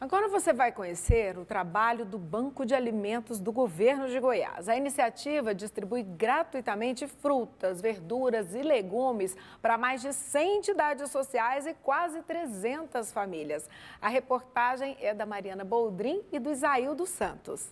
Agora você vai conhecer o trabalho do Banco de Alimentos do Governo de Goiás. A iniciativa distribui gratuitamente frutas, verduras e legumes para mais de 100 entidades sociais e quase 300 famílias. A reportagem é da Mariana Boldrin e do Isaildo Santos.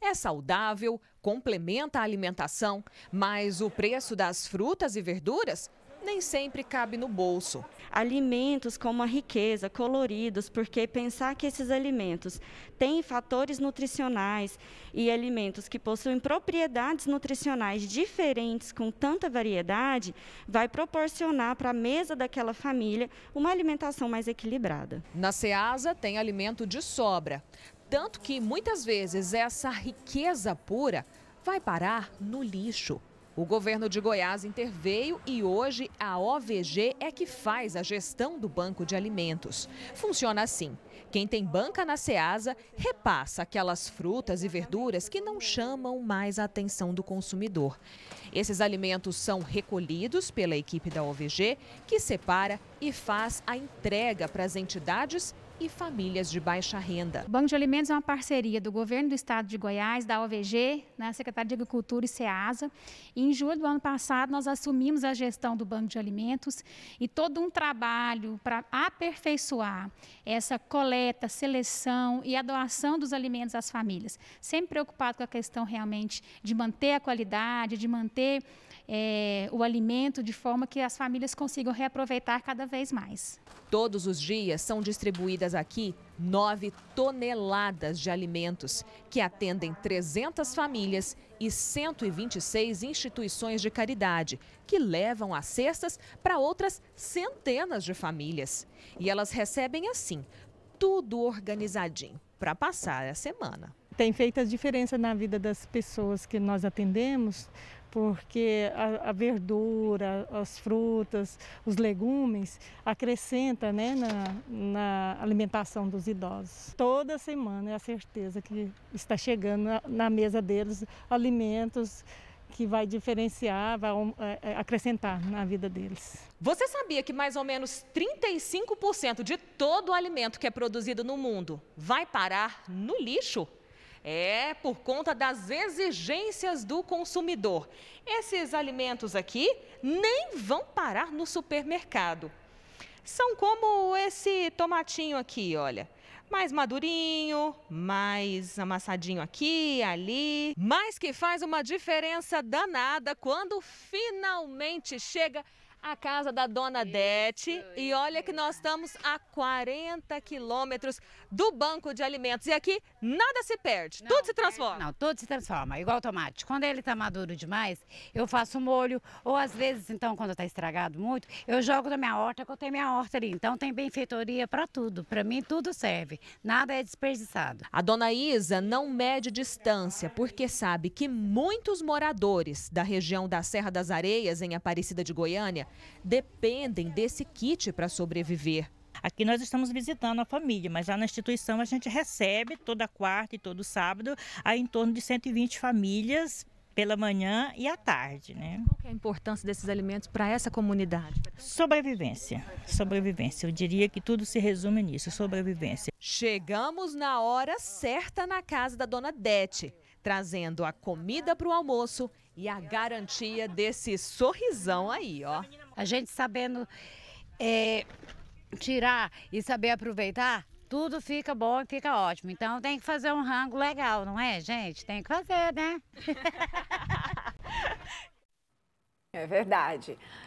É saudável, complementa a alimentação, mas o preço das frutas e verduras nem sempre cabe no bolso. Alimentos com uma riqueza, coloridos, porque pensar que esses alimentos têm fatores nutricionais e alimentos que possuem propriedades nutricionais diferentes com tanta variedade, vai proporcionar para a mesa daquela família uma alimentação mais equilibrada. Na Ceasa tem alimento de sobra, tanto que muitas vezes essa riqueza pura vai parar no lixo. O governo de Goiás interveio e hoje a OVG é que faz a gestão do banco de alimentos. Funciona assim: quem tem banca na Ceasa repassa aquelas frutas e verduras que não chamam mais a atenção do consumidor. Esses alimentos são recolhidos pela equipe da OVG, que separa e faz a entrega para as entidades e famílias de baixa renda. O Banco de Alimentos é uma parceria do governo do estado de Goiás, da OVG, na né, Secretaria de Agricultura e SEASA. E em julho do ano passado, nós assumimos a gestão do Banco de Alimentos e todo um trabalho para aperfeiçoar essa coleta, seleção e a doação dos alimentos às famílias. Sempre preocupado com a questão realmente de manter a qualidade, de manter é, o alimento de forma que as famílias consigam reaproveitar cada vez mais. Todos os dias são distribuídas entregas aqui 9 toneladas de alimentos, que atendem 300 famílias e 126 instituições de caridade, que levam as cestas para outras centenas de famílias. E elas recebem assim, tudo organizadinho, para passar a semana tem feito a diferença na vida das pessoas que nós atendemos, porque a, a verdura, as frutas, os legumes acrescenta né, na, na, alimentação dos idosos. Toda semana é a certeza que está chegando na, na mesa deles alimentos que vai diferenciar, vai é, é, acrescentar na vida deles. Você sabia que mais ou menos 35% de todo o alimento que é produzido no mundo vai parar no lixo? É, por conta das exigências do consumidor. Esses alimentos aqui nem vão parar no supermercado. São como esse tomatinho aqui, olha. Mais madurinho, mais amassadinho aqui, ali. Mas que faz uma diferença danada quando finalmente chega a casa da dona isso, Dete. Isso. E olha que nós estamos a 40 quilômetros do banco de alimentos. E aqui nada se perde, não, tudo se transforma. Não, tudo se transforma, igual tomate. Quando ele está maduro demais, eu faço molho, ou às vezes, então, quando está estragado muito, eu jogo na minha horta, que eu tenho minha horta ali. Então tem benfeitoria para tudo. Para mim, tudo serve. Nada é desperdiçado. A dona Isa não mede distância, porque sabe que muitos moradores da região da Serra das Areias, em Aparecida de Goiânia, dependem desse kit para sobreviver. Aqui nós estamos visitando a família, mas lá na instituição a gente recebe toda quarta e todo sábado a em torno de 120 famílias pela manhã e à tarde, né? Qual é a importância desses alimentos para essa comunidade? Sobrevivência, sobrevivência. Eu diria que tudo se resume nisso, sobrevivência. Chegamos na hora certa na casa da dona Dete trazendo a comida para o almoço e a garantia desse sorrisão aí, ó. A gente sabendo é, tirar e saber aproveitar, tudo fica bom e fica ótimo. Então tem que fazer um rango legal, não é, gente? Tem que fazer, né? é verdade.